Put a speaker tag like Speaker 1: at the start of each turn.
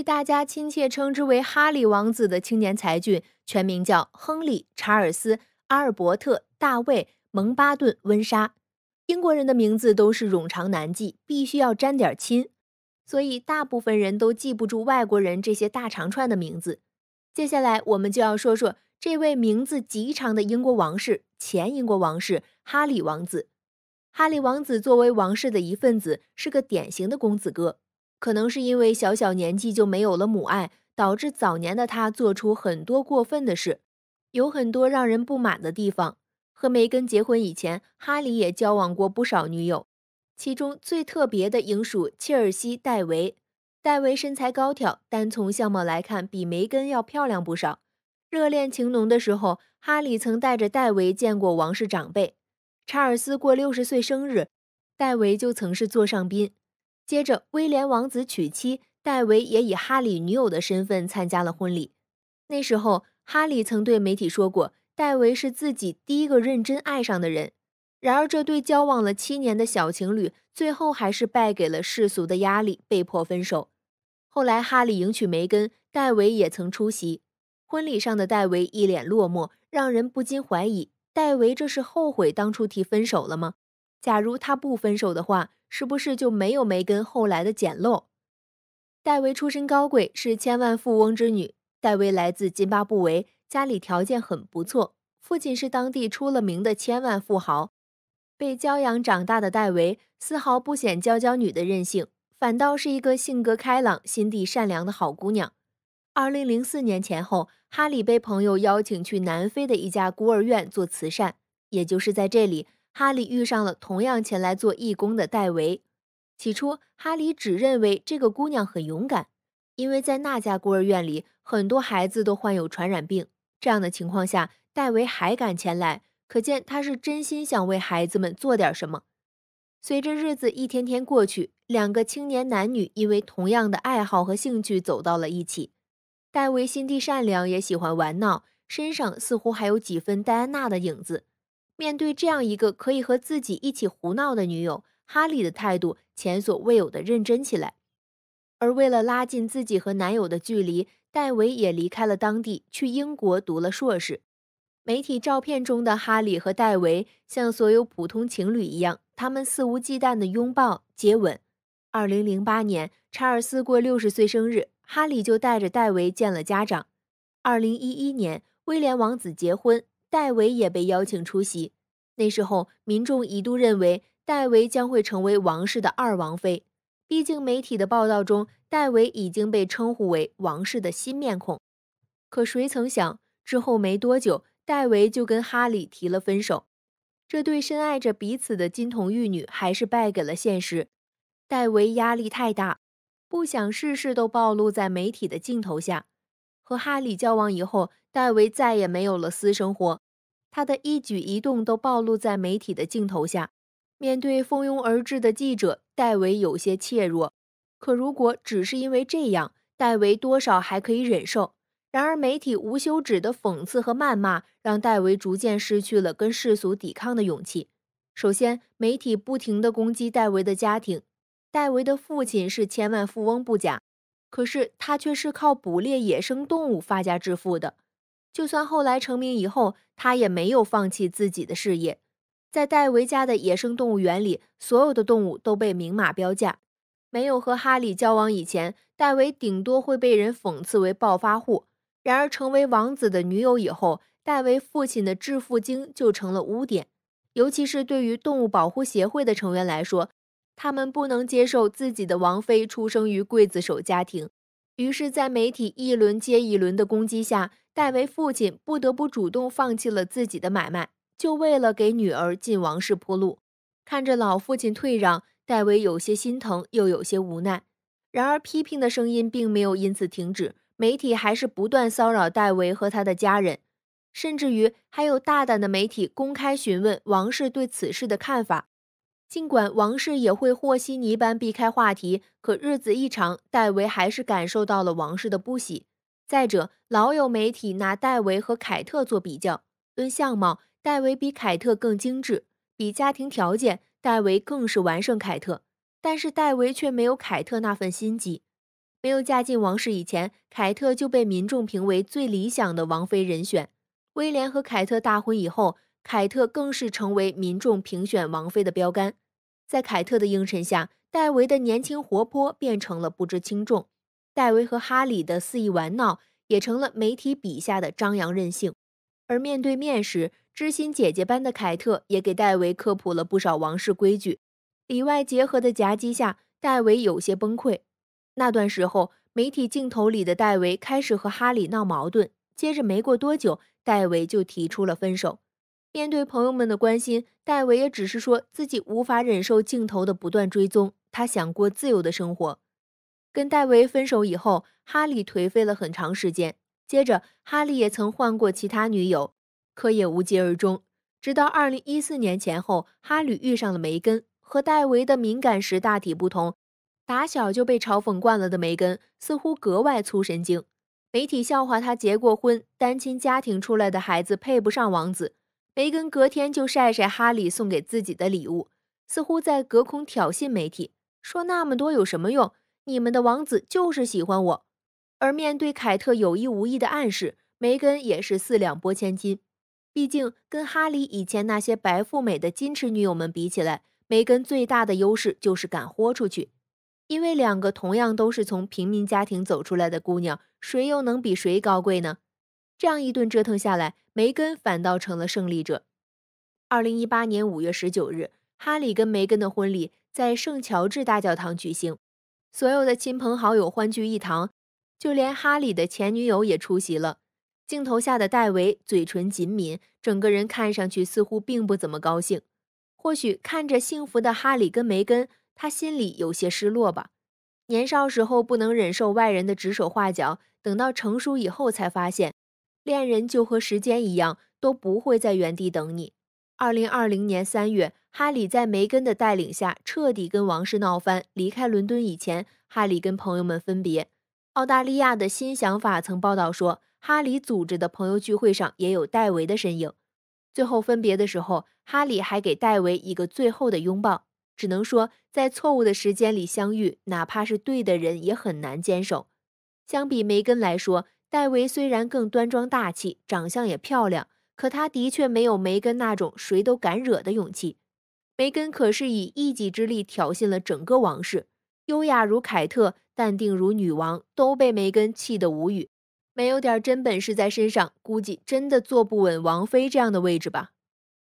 Speaker 1: 被大家亲切称之为“哈利王子”的青年才俊，全名叫亨利·查尔斯·阿尔伯特·大卫·蒙巴顿·温莎。英国人的名字都是冗长难记，必须要沾点亲，所以大部分人都记不住外国人这些大长串的名字。接下来我们就要说说这位名字极长的英国王室、前英国王室哈利王子。哈利王子作为王室的一份子，是个典型的公子哥。可能是因为小小年纪就没有了母爱，导致早年的他做出很多过分的事，有很多让人不满的地方。和梅根结婚以前，哈里也交往过不少女友，其中最特别的应属切尔西·戴维。戴维身材高挑，单从相貌来看，比梅根要漂亮不少。热恋情浓的时候，哈里曾带着戴维见过王室长辈。查尔斯过六十岁生日，戴维就曾是座上宾。接着，威廉王子娶妻，戴维也以哈里女友的身份参加了婚礼。那时候，哈里曾对媒体说过，戴维是自己第一个认真爱上的人。然而，这对交往了七年的小情侣，最后还是败给了世俗的压力，被迫分手。后来，哈里迎娶梅根，戴维也曾出席婚礼上的戴维一脸落寞，让人不禁怀疑，戴维这是后悔当初提分手了吗？假如他不分手的话。是不是就没有梅根后来的捡漏？戴维出身高贵，是千万富翁之女。戴维来自津巴布韦，家里条件很不错，父亲是当地出了名的千万富豪。被娇养长大的戴维丝毫不显娇娇女的任性，反倒是一个性格开朗、心地善良的好姑娘。二零零四年前后，哈里被朋友邀请去南非的一家孤儿院做慈善，也就是在这里。哈利遇上了同样前来做义工的戴维。起初，哈利只认为这个姑娘很勇敢，因为在那家孤儿院里，很多孩子都患有传染病。这样的情况下，戴维还敢前来，可见他是真心想为孩子们做点什么。随着日子一天天过去，两个青年男女因为同样的爱好和兴趣走到了一起。戴维心地善良，也喜欢玩闹，身上似乎还有几分戴安娜的影子。面对这样一个可以和自己一起胡闹的女友，哈利的态度前所未有的认真起来。而为了拉近自己和男友的距离，戴维也离开了当地，去英国读了硕士。媒体照片中的哈利和戴维像所有普通情侣一样，他们肆无忌惮的拥抱、接吻。二零零八年，查尔斯过六十岁生日，哈利就带着戴维见了家长。二零一一年，威廉王子结婚。戴维也被邀请出席。那时候，民众一度认为戴维将会成为王室的二王妃。毕竟，媒体的报道中，戴维已经被称呼为王室的新面孔。可谁曾想，之后没多久，戴维就跟哈里提了分手。这对深爱着彼此的金童玉女，还是败给了现实。戴维压力太大，不想事事都暴露在媒体的镜头下。和哈里交往以后。戴维再也没有了私生活，他的一举一动都暴露在媒体的镜头下。面对蜂拥而至的记者，戴维有些怯弱。可如果只是因为这样，戴维多少还可以忍受。然而，媒体无休止的讽刺和谩骂，让戴维逐渐失去了跟世俗抵抗的勇气。首先，媒体不停地攻击戴维的家庭。戴维的父亲是千万富翁不假，可是他却是靠捕猎野生动物发家致富的。就算后来成名以后，他也没有放弃自己的事业。在戴维家的野生动物园里，所有的动物都被明码标价。没有和哈利交往以前，戴维顶多会被人讽刺为暴发户。然而，成为王子的女友以后，戴维父亲的致富经就成了污点。尤其是对于动物保护协会的成员来说，他们不能接受自己的王妃出生于刽子手家庭。于是，在媒体一轮接一轮的攻击下。戴维父亲不得不主动放弃了自己的买卖，就为了给女儿进王室铺路。看着老父亲退让，戴维有些心疼，又有些无奈。然而，批评的声音并没有因此停止，媒体还是不断骚扰戴维和他的家人，甚至于还有大胆的媒体公开询问王室对此事的看法。尽管王室也会和稀泥般避开话题，可日子一长，戴维还是感受到了王室的不喜。再者，老有媒体拿戴维和凯特做比较。论相貌，戴维比凯特更精致；比家庭条件，戴维更是完胜凯特。但是戴维却没有凯特那份心机。没有嫁进王室以前，凯特就被民众评为最理想的王妃人选。威廉和凯特大婚以后，凯特更是成为民众评选王妃的标杆。在凯特的映衬下，戴维的年轻活泼变成了不知轻重。戴维和哈里的肆意玩闹也成了媒体笔下的张扬任性，而面对面时，知心姐姐般的凯特也给戴维科普了不少王室规矩。里外结合的夹击下，戴维有些崩溃。那段时候，媒体镜头里的戴维开始和哈里闹矛盾，接着没过多久，戴维就提出了分手。面对朋友们的关心，戴维也只是说自己无法忍受镜头的不断追踪，他想过自由的生活。跟戴维分手以后，哈利颓废了很长时间。接着，哈利也曾换过其他女友，可也无疾而终。直到二零一四年前后，哈里遇上了梅根。和戴维的敏感时大体不同，打小就被嘲讽惯了的梅根似乎格外粗神经。媒体笑话他结过婚，单亲家庭出来的孩子配不上王子。梅根隔天就晒晒哈利送给自己的礼物，似乎在隔空挑衅媒体，说那么多有什么用？你们的王子就是喜欢我，而面对凯特有意无意的暗示，梅根也是四两拨千斤。毕竟跟哈利以前那些白富美的矜持女友们比起来，梅根最大的优势就是敢豁出去。因为两个同样都是从平民家庭走出来的姑娘，谁又能比谁高贵呢？这样一顿折腾下来，梅根反倒成了胜利者。二零一八年五月十九日，哈利跟梅根的婚礼在圣乔治大教堂举行。所有的亲朋好友欢聚一堂，就连哈里的前女友也出席了。镜头下的戴维嘴唇紧抿，整个人看上去似乎并不怎么高兴。或许看着幸福的哈里跟梅根，他心里有些失落吧。年少时候不能忍受外人的指手画脚，等到成熟以后才发现，恋人就和时间一样，都不会在原地等你。二零二零年三月。哈里在梅根的带领下彻底跟王室闹翻。离开伦敦以前，哈里跟朋友们分别。澳大利亚的新想法曾报道说，哈里组织的朋友聚会上也有戴维的身影。最后分别的时候，哈里还给戴维一个最后的拥抱。只能说，在错误的时间里相遇，哪怕是对的人，也很难坚守。相比梅根来说，戴维虽然更端庄大气，长相也漂亮，可他的确没有梅根那种谁都敢惹的勇气。梅根可是以一己之力挑衅了整个王室，优雅如凯特，淡定如女王，都被梅根气得无语。没有点真本事在身上，估计真的坐不稳王妃这样的位置吧。